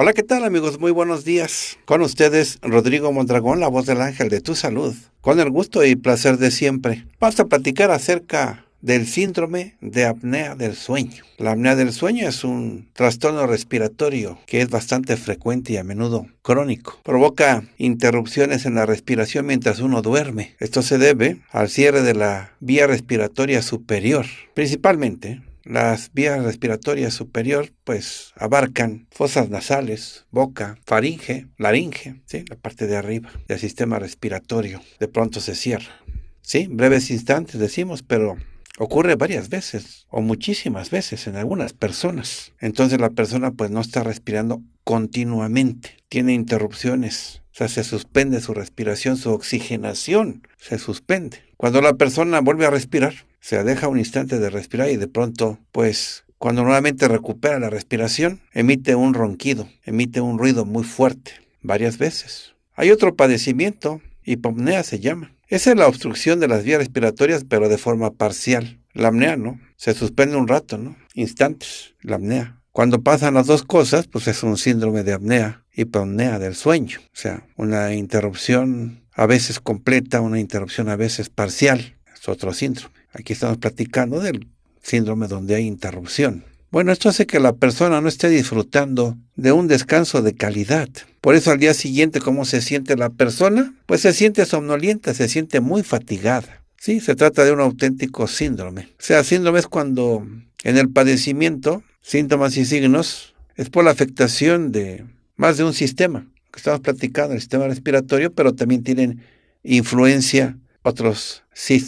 Hola, ¿qué tal amigos? Muy buenos días. Con ustedes, Rodrigo Mondragón, la voz del ángel de tu salud. Con el gusto y placer de siempre. Vamos a platicar acerca del síndrome de apnea del sueño. La apnea del sueño es un trastorno respiratorio que es bastante frecuente y a menudo crónico. Provoca interrupciones en la respiración mientras uno duerme. Esto se debe al cierre de la vía respiratoria superior, principalmente las vías respiratorias superior, pues, abarcan fosas nasales, boca, faringe, laringe, ¿sí? la parte de arriba del sistema respiratorio. De pronto se cierra. Sí, breves instantes decimos, pero ocurre varias veces o muchísimas veces en algunas personas. Entonces la persona pues no está respirando continuamente, tiene interrupciones, o sea, se suspende su respiración, su oxigenación se suspende. Cuando la persona vuelve a respirar, se deja un instante de respirar y de pronto, pues, cuando nuevamente recupera la respiración, emite un ronquido, emite un ruido muy fuerte, varias veces. Hay otro padecimiento, hipopnea se llama. Esa es la obstrucción de las vías respiratorias, pero de forma parcial. La apnea, ¿no? Se suspende un rato, ¿no? Instantes, la apnea. Cuando pasan las dos cosas, pues es un síndrome de apnea, hipopnea del sueño. O sea, una interrupción a veces completa, una interrupción a veces parcial. Es otro síndrome. Aquí estamos platicando del síndrome donde hay interrupción. Bueno, esto hace que la persona no esté disfrutando de un descanso de calidad. Por eso al día siguiente, ¿cómo se siente la persona? Pues se siente somnolienta, se siente muy fatigada. Sí, se trata de un auténtico síndrome. O sea, síndrome es cuando en el padecimiento, síntomas y signos, es por la afectación de más de un sistema. estamos platicando, el sistema respiratorio, pero también tienen influencia otros,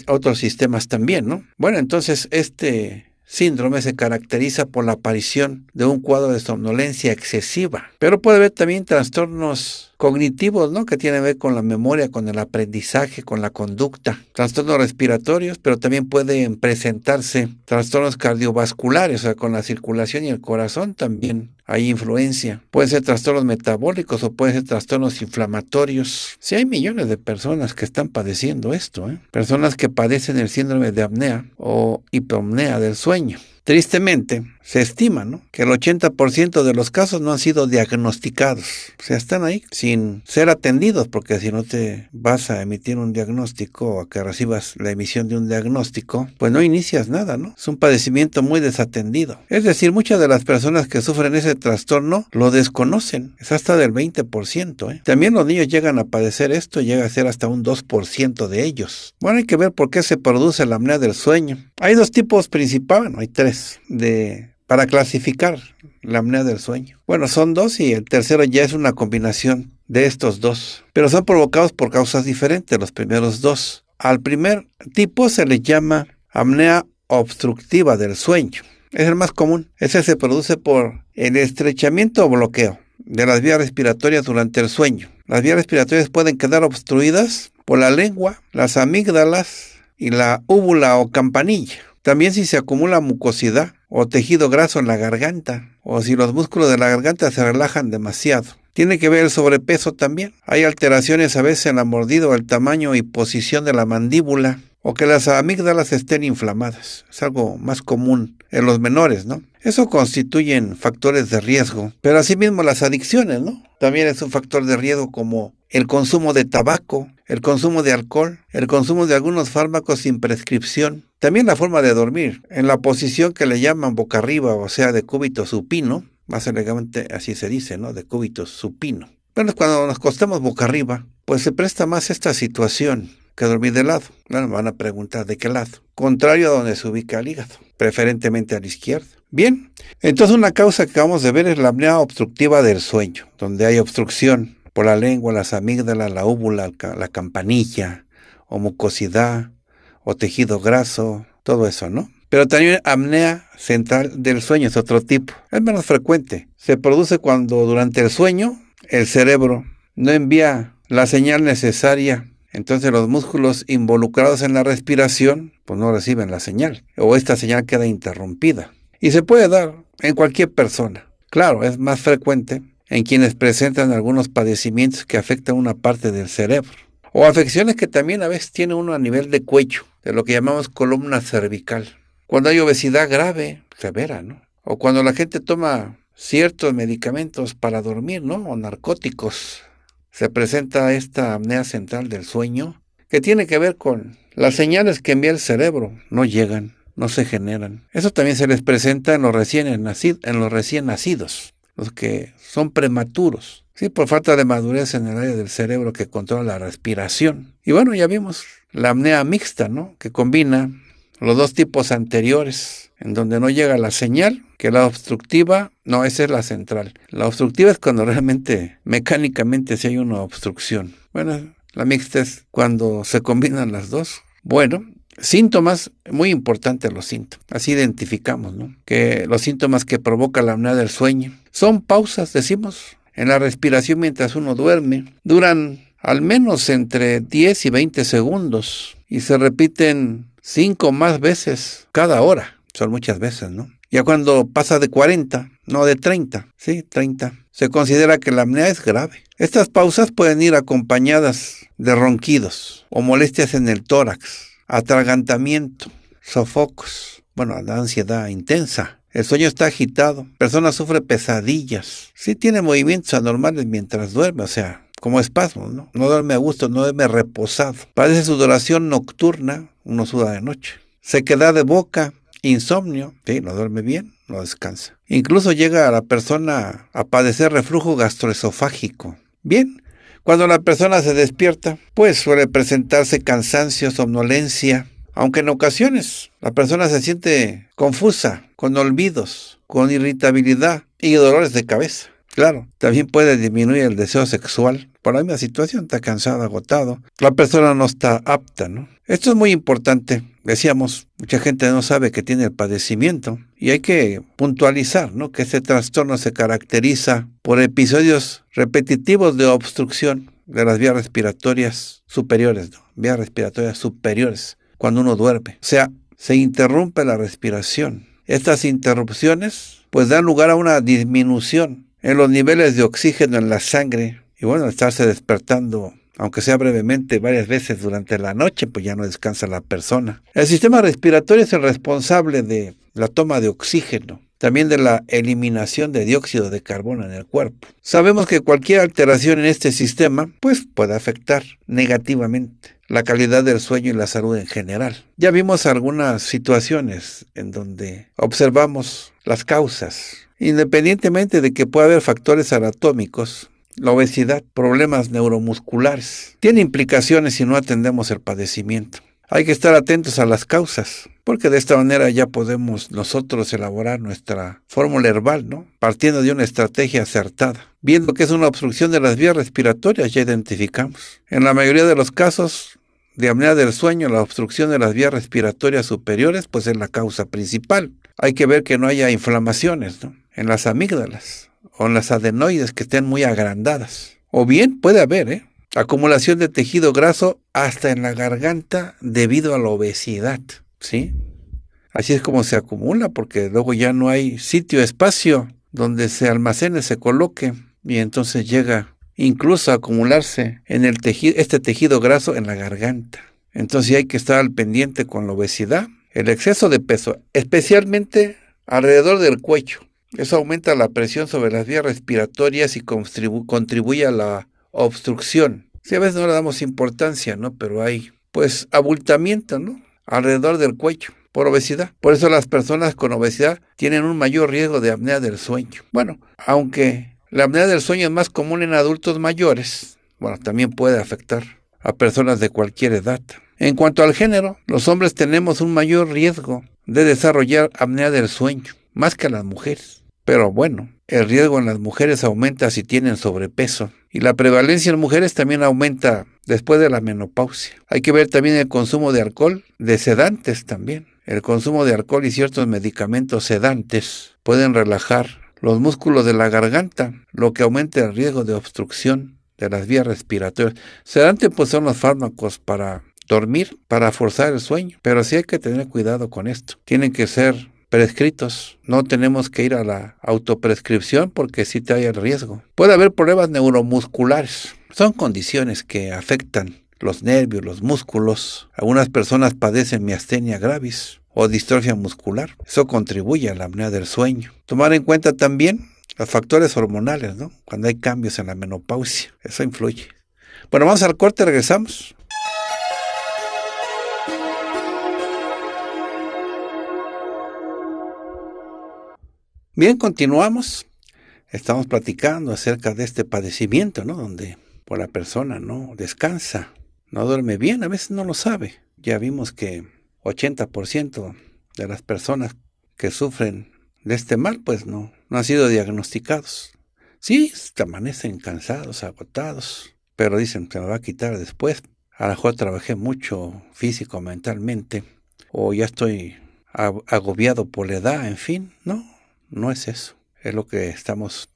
otros sistemas también, ¿no? Bueno, entonces este síndrome se caracteriza por la aparición de un cuadro de somnolencia excesiva, pero puede haber también trastornos cognitivos, ¿no? Que tienen que ver con la memoria, con el aprendizaje, con la conducta, trastornos respiratorios, pero también pueden presentarse trastornos cardiovasculares, o sea, con la circulación y el corazón también hay influencia. Pueden ser trastornos metabólicos o pueden ser trastornos inflamatorios. Sí hay millones de personas que están padeciendo esto, ¿eh? personas que padecen el síndrome de apnea o hipomnea del sueño. Tristemente, se estima ¿no? que el 80% de los casos no han sido diagnosticados. O sea, están ahí sin ser atendidos, porque si no te vas a emitir un diagnóstico o a que recibas la emisión de un diagnóstico, pues no inicias nada, ¿no? Es un padecimiento muy desatendido. Es decir, muchas de las personas que sufren ese trastorno lo desconocen. Es hasta del 20%. ¿eh? También los niños llegan a padecer esto, llega a ser hasta un 2% de ellos. Bueno, hay que ver por qué se produce la apnea del sueño. Hay dos tipos principales, bueno, hay tres, de para clasificar la apnea del sueño. Bueno, son dos y el tercero ya es una combinación de estos dos, pero son provocados por causas diferentes los primeros dos. Al primer tipo se le llama apnea obstructiva del sueño. Es el más común. Ese se produce por el estrechamiento o bloqueo de las vías respiratorias durante el sueño. Las vías respiratorias pueden quedar obstruidas por la lengua, las amígdalas y la úvula o campanilla. También si se acumula mucosidad o tejido graso en la garganta, o si los músculos de la garganta se relajan demasiado. Tiene que ver el sobrepeso también. Hay alteraciones a veces en la mordida o el tamaño y posición de la mandíbula, o que las amígdalas estén inflamadas. Es algo más común en los menores, ¿no? Eso constituyen factores de riesgo, pero asimismo las adicciones, ¿no? También es un factor de riesgo como el consumo de tabaco, el consumo de alcohol, el consumo de algunos fármacos sin prescripción. También la forma de dormir, en la posición que le llaman boca arriba, o sea, de cúbito supino, más elegantemente así se dice, ¿no? De cúbito supino. Bueno, cuando nos costamos boca arriba, pues se presta más esta situación que dormir de lado. Bueno, van a preguntar de qué lado. Contrario a donde se ubica el hígado, preferentemente a la izquierda. Bien, entonces una causa que acabamos de ver es la apnea obstructiva del sueño, donde hay obstrucción por la lengua, las amígdalas, la úvula, la campanilla, o mucosidad, o tejido graso, todo eso, ¿no? Pero también apnea central del sueño es otro tipo. Es menos frecuente. Se produce cuando durante el sueño el cerebro no envía la señal necesaria entonces los músculos involucrados en la respiración pues no reciben la señal o esta señal queda interrumpida. Y se puede dar en cualquier persona. Claro, es más frecuente en quienes presentan algunos padecimientos que afectan una parte del cerebro o afecciones que también a veces tiene uno a nivel de cuello, de lo que llamamos columna cervical. Cuando hay obesidad grave, severa, ¿no? O cuando la gente toma ciertos medicamentos para dormir, ¿no? O narcóticos se presenta esta apnea central del sueño, que tiene que ver con las señales que envía el cerebro, no llegan, no se generan. Eso también se les presenta en los recién, nacidos, en los recién nacidos, los que son prematuros, ¿sí? por falta de madurez en el área del cerebro que controla la respiración. Y bueno, ya vimos la apnea mixta, ¿no? que combina los dos tipos anteriores, en donde no llega la señal, que la obstructiva, no, esa es la central. La obstructiva es cuando realmente mecánicamente si hay una obstrucción. Bueno, la mixta es cuando se combinan las dos. Bueno, síntomas, muy importantes los síntomas. Así identificamos, ¿no? Que los síntomas que provoca la unidad del sueño son pausas, decimos, en la respiración mientras uno duerme. Duran al menos entre 10 y 20 segundos y se repiten cinco más veces cada hora. Son muchas veces, ¿no? Ya cuando pasa de 40, no de 30, sí, 30, se considera que la apnea es grave. Estas pausas pueden ir acompañadas de ronquidos o molestias en el tórax, atragantamiento, sofocos, bueno, la ansiedad intensa. El sueño está agitado, persona sufre pesadillas, sí tiene movimientos anormales mientras duerme, o sea, como espasmos, ¿no? No duerme a gusto, no duerme reposado. Padece sudoración nocturna, uno suda de noche. Se queda de boca, insomnio, ¿sí? no duerme bien, no descansa. Incluso llega a la persona a padecer reflujo gastroesofágico. Bien, cuando la persona se despierta, pues suele presentarse cansancio, somnolencia, aunque en ocasiones la persona se siente confusa, con olvidos, con irritabilidad y dolores de cabeza. Claro, también puede disminuir el deseo sexual. Por la misma situación, está cansado, agotado. La persona no está apta, ¿no? Esto es muy importante. Decíamos, mucha gente no sabe que tiene el padecimiento y hay que puntualizar, ¿no? Que este trastorno se caracteriza por episodios repetitivos de obstrucción de las vías respiratorias superiores, ¿no? Vías respiratorias superiores, cuando uno duerme. O sea, se interrumpe la respiración. Estas interrupciones, pues, dan lugar a una disminución en los niveles de oxígeno en la sangre y bueno, estarse despertando aunque sea brevemente varias veces durante la noche, pues ya no descansa la persona. El sistema respiratorio es el responsable de la toma de oxígeno, también de la eliminación de dióxido de carbono en el cuerpo. Sabemos que cualquier alteración en este sistema pues puede afectar negativamente la calidad del sueño y la salud en general. Ya vimos algunas situaciones en donde observamos las causas Independientemente de que pueda haber factores anatómicos, la obesidad, problemas neuromusculares, tiene implicaciones si no atendemos el padecimiento. Hay que estar atentos a las causas, porque de esta manera ya podemos nosotros elaborar nuestra fórmula herbal, ¿no? Partiendo de una estrategia acertada. Viendo que es una obstrucción de las vías respiratorias, ya identificamos. En la mayoría de los casos, de apnea del sueño, la obstrucción de las vías respiratorias superiores, pues es la causa principal hay que ver que no haya inflamaciones ¿no? en las amígdalas o en las adenoides que estén muy agrandadas. O bien puede haber ¿eh? acumulación de tejido graso hasta en la garganta debido a la obesidad. ¿sí? Así es como se acumula porque luego ya no hay sitio, espacio donde se almacene, se coloque y entonces llega incluso a acumularse en el tejido, este tejido graso en la garganta. Entonces hay que estar al pendiente con la obesidad el exceso de peso, especialmente alrededor del cuello, eso aumenta la presión sobre las vías respiratorias y contribuye a la obstrucción. Si a veces no le damos importancia, ¿no? Pero hay, pues, abultamiento, ¿no? Alrededor del cuello por obesidad. Por eso las personas con obesidad tienen un mayor riesgo de apnea del sueño. Bueno, aunque la apnea del sueño es más común en adultos mayores, bueno, también puede afectar a personas de cualquier edad. En cuanto al género, los hombres tenemos un mayor riesgo de desarrollar apnea del sueño, más que las mujeres. Pero bueno, el riesgo en las mujeres aumenta si tienen sobrepeso y la prevalencia en mujeres también aumenta después de la menopausia. Hay que ver también el consumo de alcohol, de sedantes también. El consumo de alcohol y ciertos medicamentos sedantes pueden relajar los músculos de la garganta, lo que aumenta el riesgo de obstrucción de las vías respiratorias. Sedantes pues son los fármacos para dormir para forzar el sueño. Pero sí hay que tener cuidado con esto. Tienen que ser prescritos. No tenemos que ir a la autoprescripción porque sí te hay el riesgo. Puede haber problemas neuromusculares. Son condiciones que afectan los nervios, los músculos. Algunas personas padecen miastenia gravis o distrofia muscular. Eso contribuye a la apnea del sueño. Tomar en cuenta también los factores hormonales, ¿no? Cuando hay cambios en la menopausia, eso influye. Bueno, vamos al corte, regresamos. Bien, continuamos. Estamos platicando acerca de este padecimiento, ¿no? Donde por la persona no descansa, no duerme bien, a veces no lo sabe. Ya vimos que 80% de las personas que sufren de este mal, pues no, no han sido diagnosticados. Sí, amanecen cansados, agotados, pero dicen, se me va a quitar después. A lo mejor trabajé mucho físico, mentalmente, o ya estoy agobiado por la edad, en fin, ¿no? No es eso. Es lo que estamos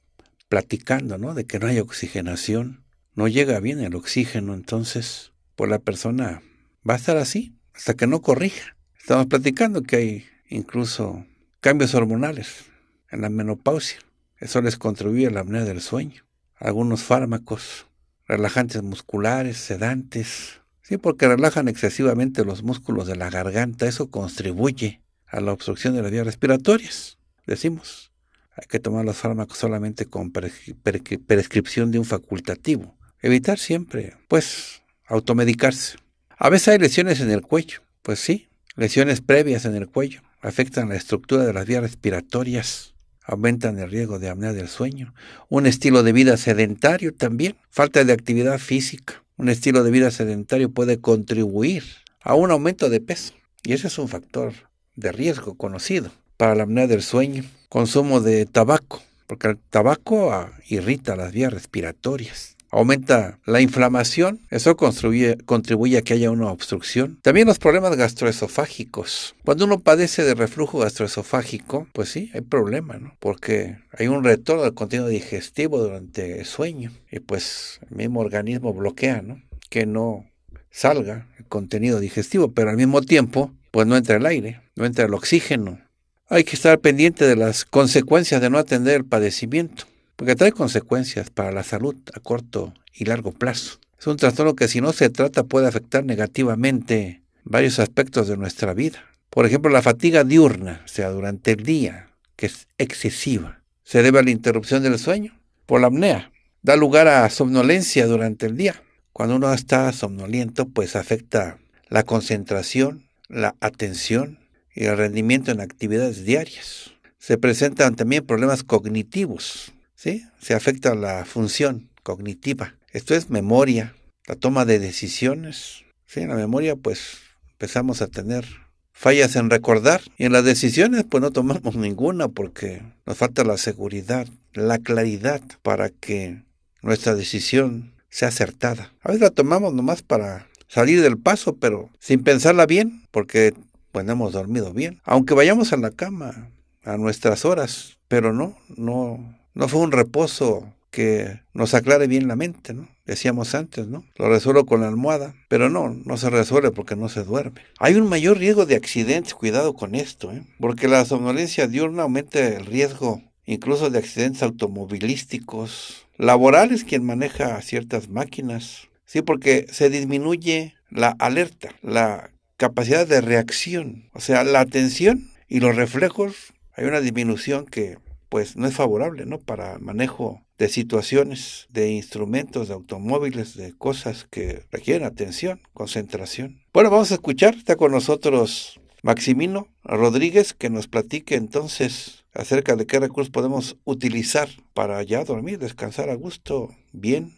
platicando, ¿no? De que no hay oxigenación. No llega bien el oxígeno, entonces, pues la persona va a estar así hasta que no corrija. Estamos platicando que hay incluso cambios hormonales en la menopausia. Eso les contribuye a la apnea del sueño. Algunos fármacos, relajantes musculares, sedantes. Sí, porque relajan excesivamente los músculos de la garganta. Eso contribuye a la obstrucción de las vías respiratorias decimos. Hay que tomar los fármacos solamente con prescripción de un facultativo. Evitar siempre, pues, automedicarse. A veces hay lesiones en el cuello, pues sí, lesiones previas en el cuello. Afectan la estructura de las vías respiratorias, aumentan el riesgo de apnea del sueño. Un estilo de vida sedentario también, falta de actividad física. Un estilo de vida sedentario puede contribuir a un aumento de peso y ese es un factor de riesgo conocido para la apnea del sueño, consumo de tabaco, porque el tabaco ah, irrita las vías respiratorias. Aumenta la inflamación, eso contribuye a que haya una obstrucción. También los problemas gastroesofágicos. Cuando uno padece de reflujo gastroesofágico, pues sí, hay problema, ¿no? Porque hay un retorno del contenido digestivo durante el sueño y pues el mismo organismo bloquea, ¿no? Que no salga el contenido digestivo, pero al mismo tiempo, pues no entra el aire, no entra el oxígeno, hay que estar pendiente de las consecuencias de no atender el padecimiento, porque trae consecuencias para la salud a corto y largo plazo. Es un trastorno que si no se trata puede afectar negativamente varios aspectos de nuestra vida. Por ejemplo, la fatiga diurna, o sea, durante el día, que es excesiva, se debe a la interrupción del sueño por la apnea. Da lugar a somnolencia durante el día. Cuando uno está somnoliento, pues afecta la concentración, la atención, y el rendimiento en actividades diarias. Se presentan también problemas cognitivos, ¿sí? Se afecta la función cognitiva. Esto es memoria, la toma de decisiones. ¿sí? En la memoria, pues empezamos a tener fallas en recordar y en las decisiones, pues no tomamos ninguna porque nos falta la seguridad, la claridad para que nuestra decisión sea acertada. A veces la tomamos nomás para salir del paso, pero sin pensarla bien, porque pues hemos dormido bien. Aunque vayamos a la cama a nuestras horas, pero no, no, no fue un reposo que nos aclare bien la mente, ¿no? Decíamos antes, ¿no? Lo resuelvo con la almohada, pero no, no se resuelve porque no se duerme. Hay un mayor riesgo de accidentes, cuidado con esto, ¿eh? Porque la somnolencia diurna aumenta el riesgo incluso de accidentes automovilísticos, laborales quien maneja ciertas máquinas, sí, porque se disminuye la alerta, la capacidad de reacción. O sea, la atención y los reflejos, hay una disminución que pues no es favorable, ¿no? Para manejo de situaciones, de instrumentos, de automóviles, de cosas que requieren atención, concentración. Bueno, vamos a escuchar, está con nosotros Maximino Rodríguez, que nos platique entonces acerca de qué recursos podemos utilizar para ya dormir, descansar a gusto, bien,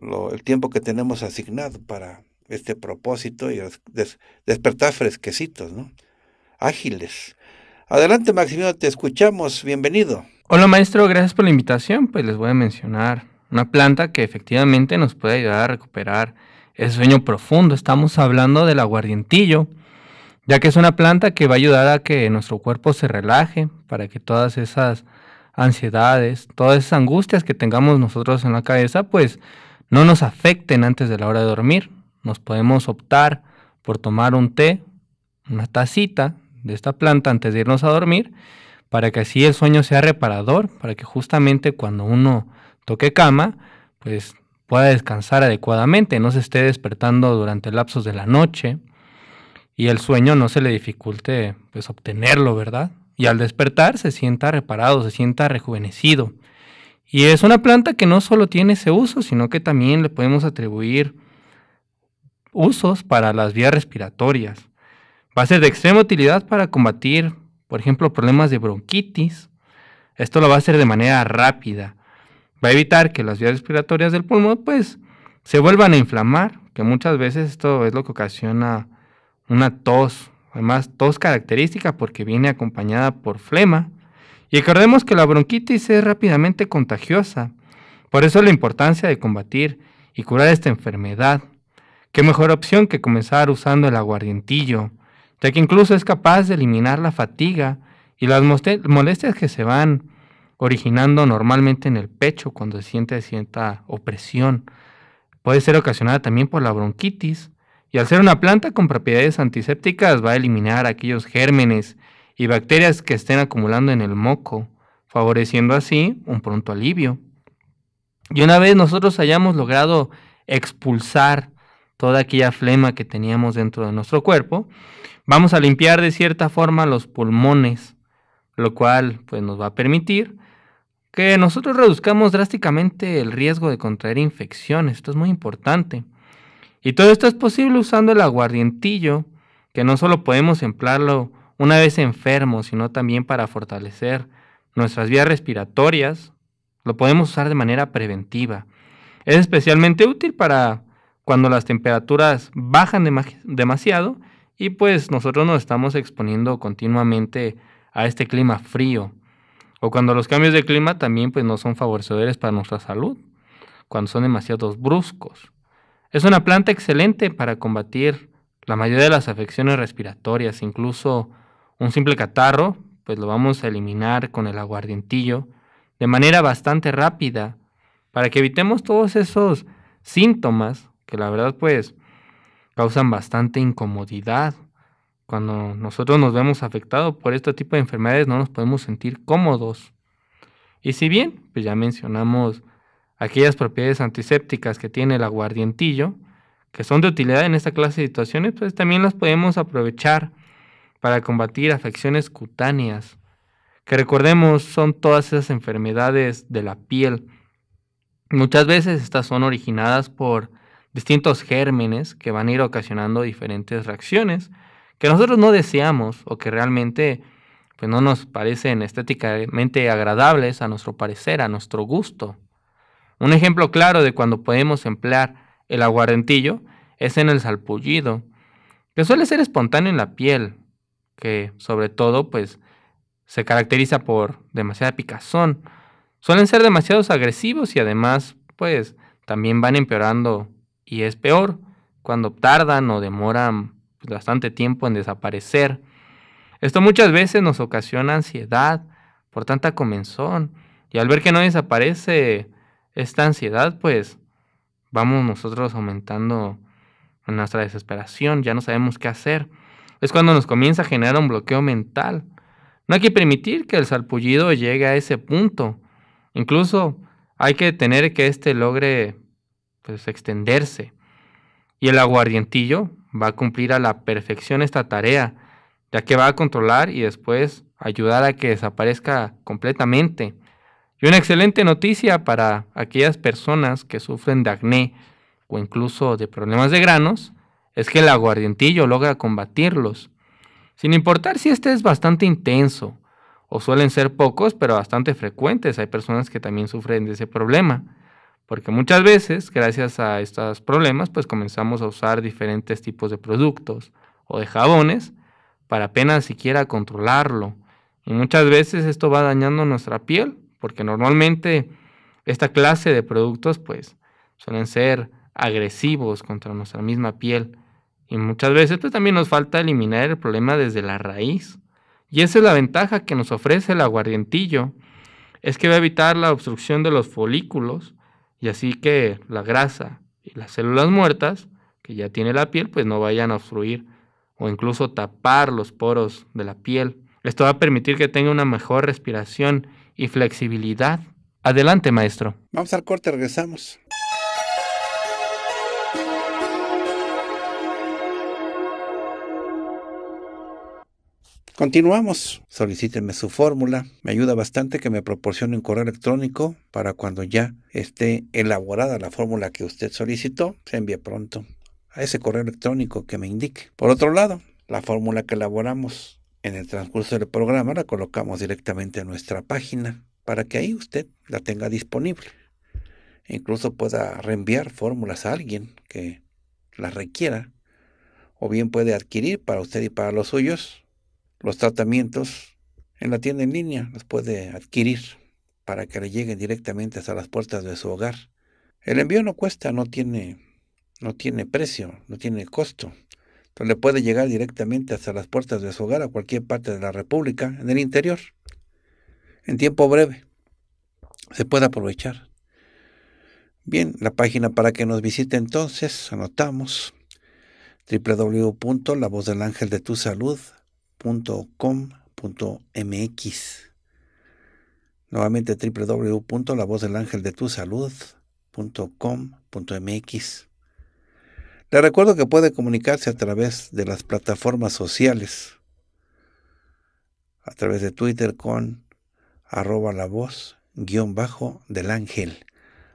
lo, el tiempo que tenemos asignado para este propósito y despertar fresquecitos, ¿no? Ágiles. Adelante, Maximiliano, te escuchamos. Bienvenido. Hola, maestro. Gracias por la invitación. Pues les voy a mencionar una planta que efectivamente nos puede ayudar a recuperar el sueño profundo. Estamos hablando del aguardientillo, ya que es una planta que va a ayudar a que nuestro cuerpo se relaje para que todas esas ansiedades, todas esas angustias que tengamos nosotros en la cabeza, pues no nos afecten antes de la hora de dormir nos podemos optar por tomar un té, una tacita de esta planta antes de irnos a dormir, para que así el sueño sea reparador, para que justamente cuando uno toque cama, pues pueda descansar adecuadamente, no se esté despertando durante lapsos de la noche y el sueño no se le dificulte pues obtenerlo, ¿verdad? Y al despertar se sienta reparado, se sienta rejuvenecido. Y es una planta que no solo tiene ese uso, sino que también le podemos atribuir usos para las vías respiratorias. Va a ser de extrema utilidad para combatir, por ejemplo, problemas de bronquitis. Esto lo va a hacer de manera rápida. Va a evitar que las vías respiratorias del pulmón pues se vuelvan a inflamar, que muchas veces esto es lo que ocasiona una tos. Además, tos característica porque viene acompañada por flema. Y recordemos que la bronquitis es rápidamente contagiosa. Por eso la importancia de combatir y curar esta enfermedad. Qué mejor opción que comenzar usando el aguardientillo, ya que incluso es capaz de eliminar la fatiga y las molestias que se van originando normalmente en el pecho cuando se siente cierta opresión. Puede ser ocasionada también por la bronquitis y al ser una planta con propiedades antisépticas va a eliminar aquellos gérmenes y bacterias que estén acumulando en el moco, favoreciendo así un pronto alivio. Y una vez nosotros hayamos logrado expulsar toda aquella flema que teníamos dentro de nuestro cuerpo. Vamos a limpiar de cierta forma los pulmones, lo cual pues, nos va a permitir que nosotros reduzcamos drásticamente el riesgo de contraer infecciones. Esto es muy importante. Y todo esto es posible usando el aguardientillo, que no solo podemos emplearlo una vez enfermos, sino también para fortalecer nuestras vías respiratorias. Lo podemos usar de manera preventiva. Es especialmente útil para cuando las temperaturas bajan demasiado y pues nosotros nos estamos exponiendo continuamente a este clima frío o cuando los cambios de clima también pues no son favorecedores para nuestra salud, cuando son demasiado bruscos. Es una planta excelente para combatir la mayoría de las afecciones respiratorias, incluso un simple catarro, pues lo vamos a eliminar con el aguardientillo de manera bastante rápida para que evitemos todos esos síntomas que la verdad pues causan bastante incomodidad. Cuando nosotros nos vemos afectados por este tipo de enfermedades no nos podemos sentir cómodos. Y si bien, pues ya mencionamos aquellas propiedades antisépticas que tiene el aguardientillo, que son de utilidad en esta clase de situaciones, pues también las podemos aprovechar para combatir afecciones cutáneas, que recordemos son todas esas enfermedades de la piel. Muchas veces estas son originadas por distintos gérmenes que van a ir ocasionando diferentes reacciones que nosotros no deseamos o que realmente pues, no nos parecen estéticamente agradables a nuestro parecer, a nuestro gusto. Un ejemplo claro de cuando podemos emplear el aguardentillo es en el salpullido, que suele ser espontáneo en la piel, que sobre todo pues se caracteriza por demasiada picazón. Suelen ser demasiados agresivos y además pues también van empeorando y es peor cuando tardan o demoran pues, bastante tiempo en desaparecer. Esto muchas veces nos ocasiona ansiedad por tanta comenzón. Y al ver que no desaparece esta ansiedad, pues vamos nosotros aumentando nuestra desesperación, ya no sabemos qué hacer. Es cuando nos comienza a generar un bloqueo mental. No hay que permitir que el salpullido llegue a ese punto. Incluso hay que tener que éste logre es pues, extenderse. Y el aguardientillo va a cumplir a la perfección esta tarea, ya que va a controlar y después ayudar a que desaparezca completamente. Y una excelente noticia para aquellas personas que sufren de acné o incluso de problemas de granos es que el aguardientillo logra combatirlos. Sin importar si este es bastante intenso, o suelen ser pocos, pero bastante frecuentes. Hay personas que también sufren de ese problema. Porque muchas veces, gracias a estos problemas, pues comenzamos a usar diferentes tipos de productos o de jabones para apenas siquiera controlarlo. Y muchas veces esto va dañando nuestra piel, porque normalmente esta clase de productos pues suelen ser agresivos contra nuestra misma piel. Y muchas veces pues, también nos falta eliminar el problema desde la raíz. Y esa es la ventaja que nos ofrece el aguardientillo. Es que va a evitar la obstrucción de los folículos y así que la grasa y las células muertas que ya tiene la piel, pues no vayan a obstruir o incluso tapar los poros de la piel. Esto va a permitir que tenga una mejor respiración y flexibilidad. Adelante, maestro. Vamos al corte, regresamos. Continuamos. Solicítenme su fórmula. Me ayuda bastante que me proporcione un correo electrónico para cuando ya esté elaborada la fórmula que usted solicitó, se envíe pronto a ese correo electrónico que me indique. Por otro lado, la fórmula que elaboramos en el transcurso del programa la colocamos directamente en nuestra página para que ahí usted la tenga disponible. incluso pueda reenviar fórmulas a alguien que las requiera o bien puede adquirir para usted y para los suyos los tratamientos en la tienda en línea, los puede adquirir para que le lleguen directamente hasta las puertas de su hogar. El envío no cuesta, no tiene, no tiene precio, no tiene costo. Entonces le puede llegar directamente hasta las puertas de su hogar a cualquier parte de la República, en el interior, en tiempo breve. Se puede aprovechar. Bien, la página para que nos visite entonces, anotamos salud mx Nuevamente www.lavozdelangeldetusalud.com.mx. Le recuerdo que puede comunicarse a través de las plataformas sociales, a través de Twitter con arroba la voz guión bajo del ángel,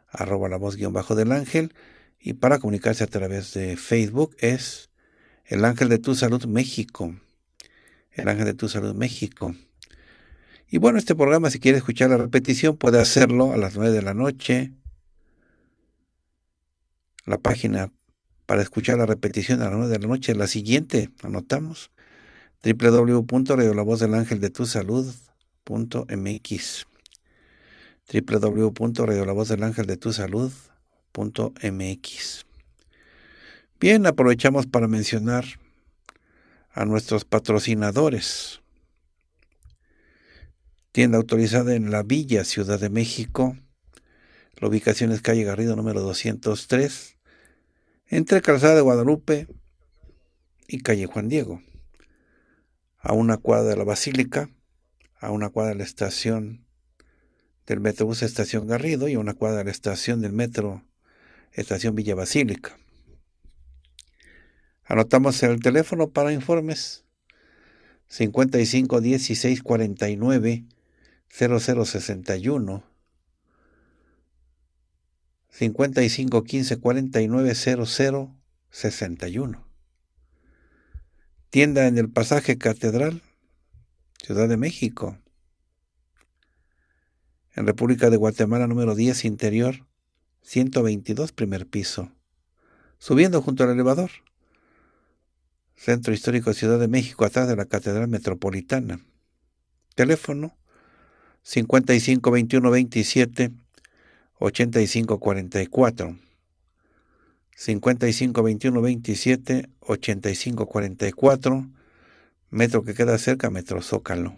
arroba la voz guión bajo del ángel, y para comunicarse a través de Facebook es el ángel de tu salud México el Ángel de tu Salud México. Y bueno, este programa, si quiere escuchar la repetición, puede hacerlo a las 9 de la noche. La página para escuchar la repetición a las 9 de la noche, es la siguiente, anotamos, Tu Salud.mx. Bien, aprovechamos para mencionar a nuestros patrocinadores. Tienda autorizada en la Villa, Ciudad de México. La ubicación es calle Garrido número 203, entre Calzada de Guadalupe y calle Juan Diego. A una cuadra de la Basílica, a una cuadra de la estación del Metrobús Estación Garrido y a una cuadra de la estación del Metro Estación Villa Basílica. Anotamos el teléfono para informes 55 5515490061. Tienda en el pasaje Catedral, Ciudad de México. En República de Guatemala número 10, interior, 122, primer piso. Subiendo junto al elevador. Centro Histórico Ciudad de México, atrás de la Catedral Metropolitana. Teléfono 55 21 27 85 44. 27 85 Metro que queda cerca, Metro Zócalo.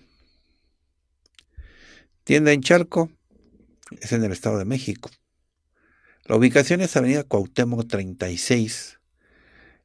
Tienda en Charco, es en el Estado de México. La ubicación es Avenida Cuauhtémoc 36,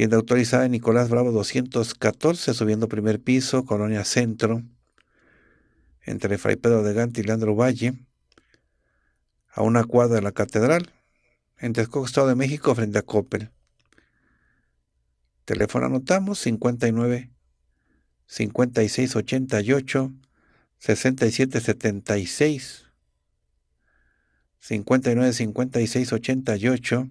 Tienda autorizada de Nicolás Bravo 214, subiendo primer piso, Colonia Centro, entre Fray Pedro de Gante y Leandro Valle, a una cuadra de la Catedral, en Texcoco, Estado de México, frente a Coppel. Teléfono anotamos 59 56 88 67 76 59 56 88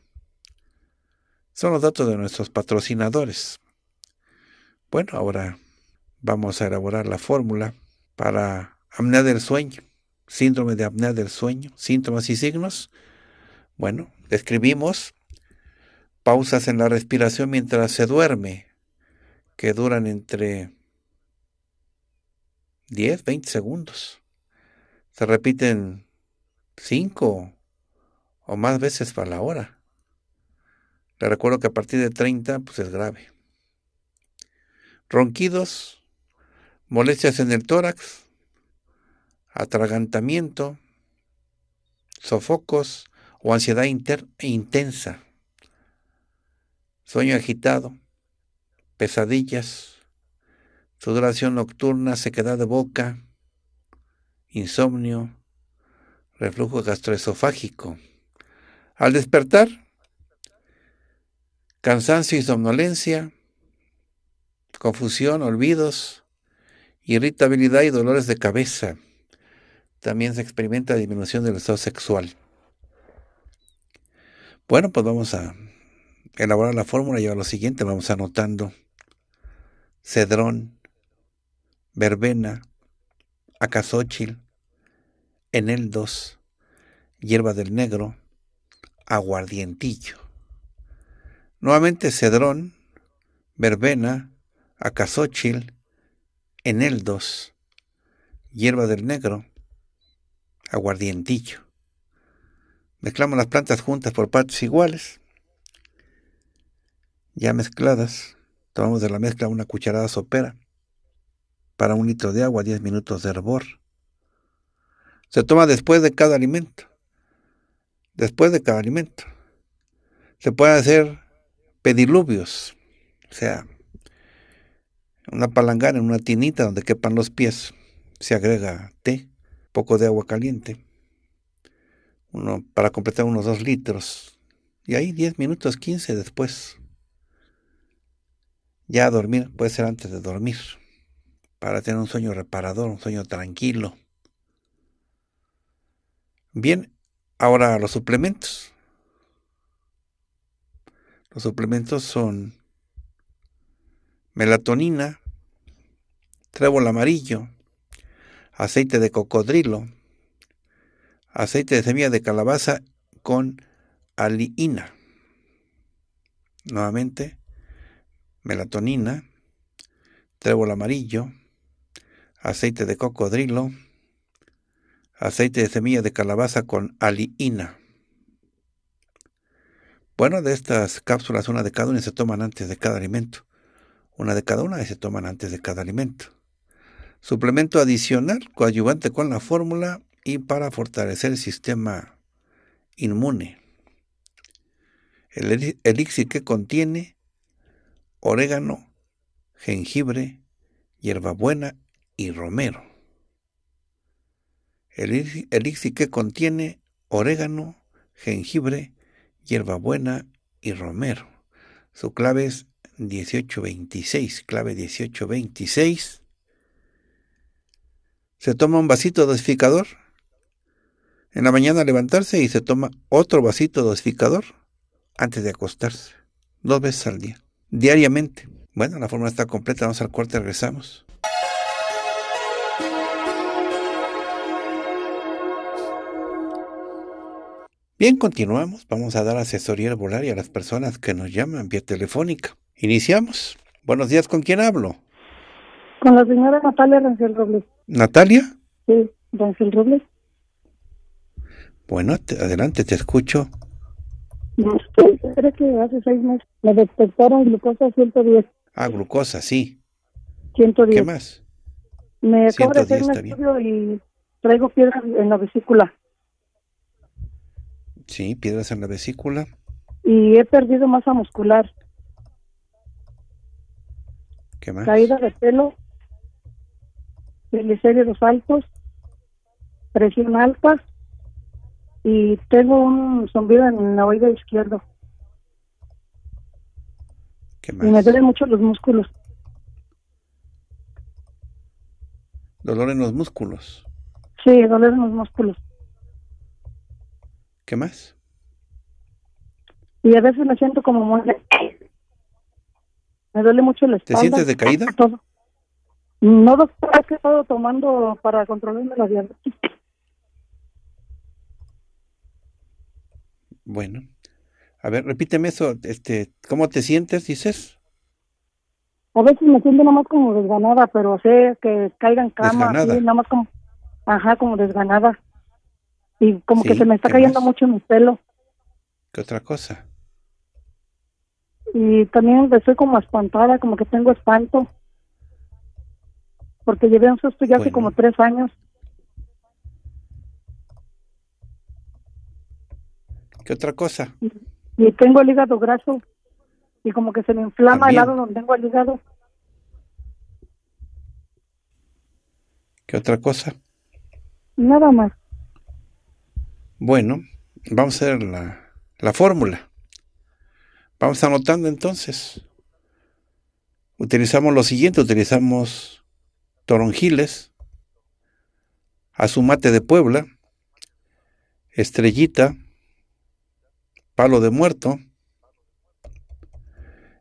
Son los datos de nuestros patrocinadores. Bueno, ahora vamos a elaborar la fórmula para apnea del sueño, síndrome de apnea del sueño, síntomas y signos. Bueno, describimos pausas en la respiración mientras se duerme, que duran entre 10, 20 segundos. Se repiten 5 o más veces para la hora. Le recuerdo que a partir de 30 pues es grave. Ronquidos, molestias en el tórax, atragantamiento, sofocos o ansiedad intensa, sueño agitado, pesadillas, sudoración nocturna, sequedad de boca, insomnio, reflujo gastroesofágico. Al despertar, cansancio y somnolencia, confusión, olvidos, irritabilidad y dolores de cabeza. También se experimenta disminución del estado sexual. Bueno, pues vamos a elaborar la fórmula y a lo siguiente vamos anotando cedrón, verbena, acasóchil, eneldos, hierba del negro, aguardientillo. Nuevamente Cedrón, Verbena, Acazóchil, Eneldos, Hierba del Negro, Aguardientillo. Mezclamos las plantas juntas por partes iguales. Ya mezcladas, tomamos de la mezcla una cucharada sopera para un litro de agua, 10 minutos de hervor. Se toma después de cada alimento. Después de cada alimento. Se puede hacer pediluvios, o sea, una palangana, en una tinita donde quepan los pies, se agrega té, poco de agua caliente, uno, para completar unos dos litros, y ahí 10 minutos, 15 después, ya a dormir, puede ser antes de dormir, para tener un sueño reparador, un sueño tranquilo. Bien, ahora los suplementos. Los suplementos son melatonina, trébol amarillo, aceite de cocodrilo, aceite de semilla de calabaza con aliina. Nuevamente, melatonina, trébol amarillo, aceite de cocodrilo, aceite de semilla de calabaza con aliina. Bueno, de estas cápsulas, una de cada una se toman antes de cada alimento. Una de cada una y se toman antes de cada alimento. Suplemento adicional, coadyuvante con la fórmula y para fortalecer el sistema inmune. El elixir que contiene orégano, jengibre, hierbabuena y romero. El elixir que contiene orégano, jengibre, hierbabuena y romero. Su clave es 1826, clave 1826. Se toma un vasito dosificador. En la mañana levantarse y se toma otro vasito dosificador antes de acostarse. Dos veces al día, diariamente. Bueno, la fórmula está completa. Vamos al corte, regresamos. Bien, continuamos. Vamos a dar asesoría al y a las personas que nos llaman vía telefónica. Iniciamos. Buenos días, ¿con quién hablo? Con la señora Natalia Rangel Robles. ¿Natalia? Sí, Rancel Robles. Bueno, adelante, te escucho. Creo este, que hace seis meses me detectaron glucosa 110. Ah, glucosa, sí. 110. ¿Qué más? Me acabo de hacer un y traigo piedras en la vesícula. Sí, piedras en la vesícula. Y he perdido masa muscular. ¿Qué más? Caída de pelo, triglicéridos altos, presión alta y tengo un zumbido en la oído izquierdo. ¿Qué más? Y me duelen mucho los músculos. ¿Dolor en los músculos? Sí, dolor en los músculos. ¿Qué más? Y a veces me siento como muy... Me duele mucho la espalda. ¿Te sientes decaída? Todo. No, doctor, es que he estado tomando para controlarme la diabetes. Bueno. A ver, repíteme eso. Este, ¿Cómo te sientes, dices? A veces me siento nomás como desganada, pero sé que caigan camas, cama. nomás como, ajá, como desganada. Y como que se me está cayendo mucho en mi pelo. ¿Qué otra cosa? Y también estoy como espantada, como que tengo espanto. Porque llevé un susto ya hace como tres años. ¿Qué otra cosa? Y, tengo el hígado graso. Y como que se me inflama el lado donde tengo el hígado. ¿Qué otra cosa? Nada más. Bueno, vamos a ver la, fórmula. Vamos anotando entonces. Utilizamos lo siguiente, utilizamos toronjiles, azumate de Puebla, estrellita, palo de muerto,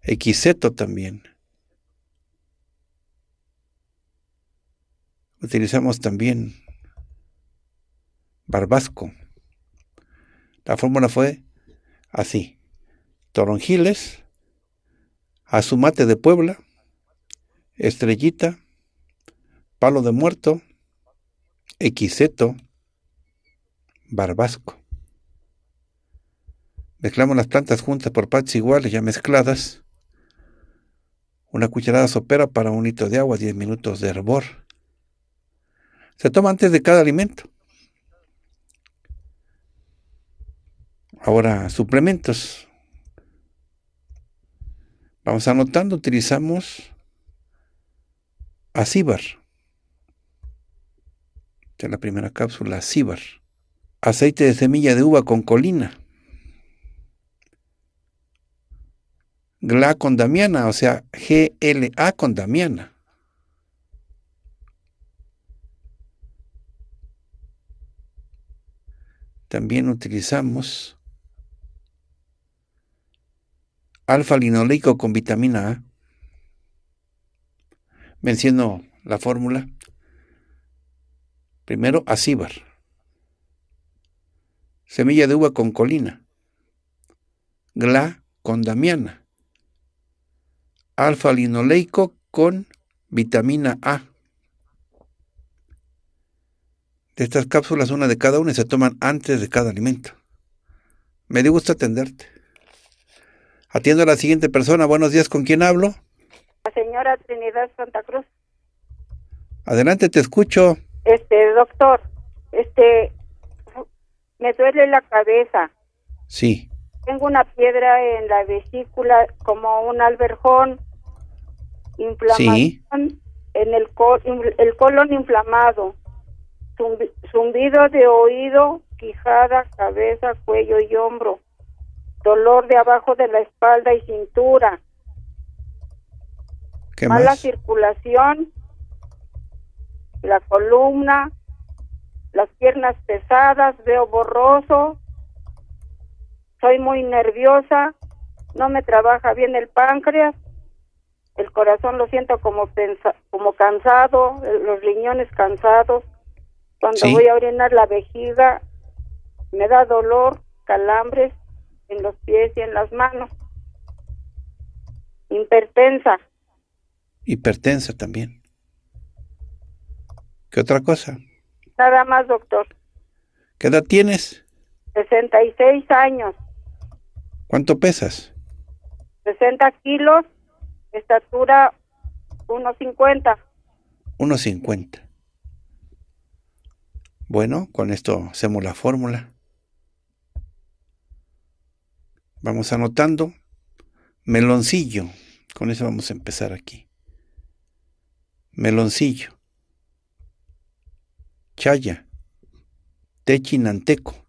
equiseto también. Utilizamos también barbasco. La fórmula fue así. Toronjiles, azumate de Puebla, estrellita, palo de muerto, equiseto, barbasco. Mezclamos las plantas juntas por partes iguales, ya mezcladas. Una cucharada sopera para un litro de agua, 10 minutos de hervor. Se toma antes de cada alimento. Ahora, suplementos. Vamos anotando, utilizamos acíbar. Esta es la primera cápsula, acíbar. Aceite de semilla de uva con colina. GLA con damiana, o sea, GLA con damiana. También utilizamos alfa-linoleico con vitamina A, venciendo la fórmula. Primero, acíbar. Semilla de uva con colina. Gla con damiana. Alfa-linoleico con vitamina A. De estas cápsulas, una de cada una, se toman antes de cada alimento. Me dio gusto atenderte. Atiendo a la siguiente persona. Buenos días, ¿con quién hablo? La señora Trinidad Santa Cruz. Adelante, te escucho. Este, doctor, este, me duele la cabeza. Sí. Tengo una piedra en la vesícula, como un alberjón, inflamación en el, el colon inflamado, zumbido de oído, quijada, cabeza, cuello y hombro dolor de abajo de la espalda y cintura, ¿Qué mala circulación, la columna, las piernas pesadas, veo borroso, soy muy nerviosa, no me trabaja bien el páncreas, el corazón lo siento como como cansado, eh, los riñones cansados. Cuando voy a orinar la vejiga me da dolor, calambres, en los pies y en las manos. Hipertensa. Hipertensa también. ¿Qué otra cosa? Nada más, doctor. ¿Qué edad tienes? 66 años. ¿Cuánto pesas? 60 kilos, estatura 1,50. 1,50. Bueno, con esto hacemos la fórmula. Vamos anotando. Meloncillo. Con eso vamos a empezar aquí. Meloncillo. Chaya. Techinanteco.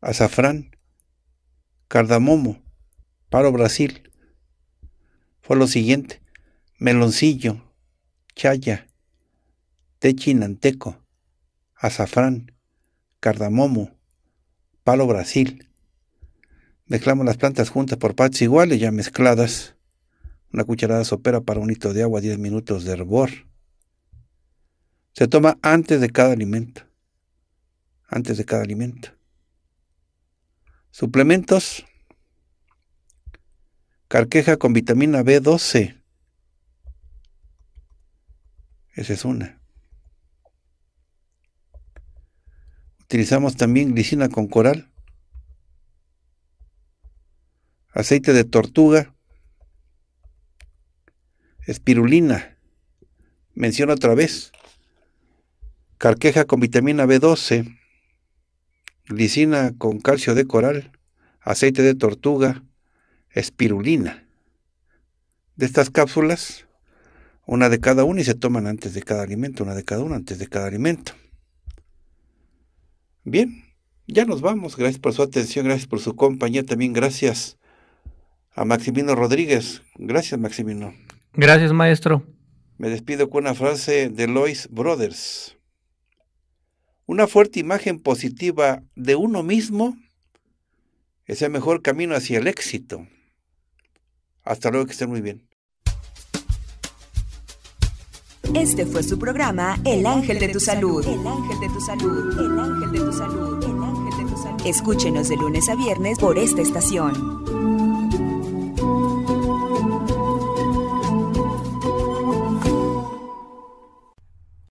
Azafrán. Cardamomo. Palo Brasil. Fue lo siguiente. Meloncillo. Chaya. Techinanteco. Azafrán. Cardamomo. Palo Brasil Mezclamos las plantas juntas por partes iguales, ya mezcladas. Una cucharada sopera para un litro de agua, 10 minutos de hervor. Se toma antes de cada alimento. Antes de cada alimento. Suplementos. Carqueja con vitamina B12. Esa es una. Utilizamos también glicina con coral aceite de tortuga, espirulina, menciono otra vez, carqueja con vitamina B12, glicina con calcio de coral, aceite de tortuga, espirulina. De estas cápsulas, una de cada una y se toman antes de cada alimento, una de cada una antes de cada alimento. Bien, ya nos vamos. Gracias por su atención, gracias por su compañía, también gracias a Maximino Rodríguez. Gracias, Maximino. Gracias, maestro. Me despido con una frase de Lois Brothers. Una fuerte imagen positiva de uno mismo es el mejor camino hacia el éxito. Hasta luego, que estén muy bien. Este fue su programa El Ángel de tu Salud. El Ángel de tu Salud. El Ángel de tu Salud. El Ángel de tu Salud. Escúchenos de lunes a viernes por esta estación.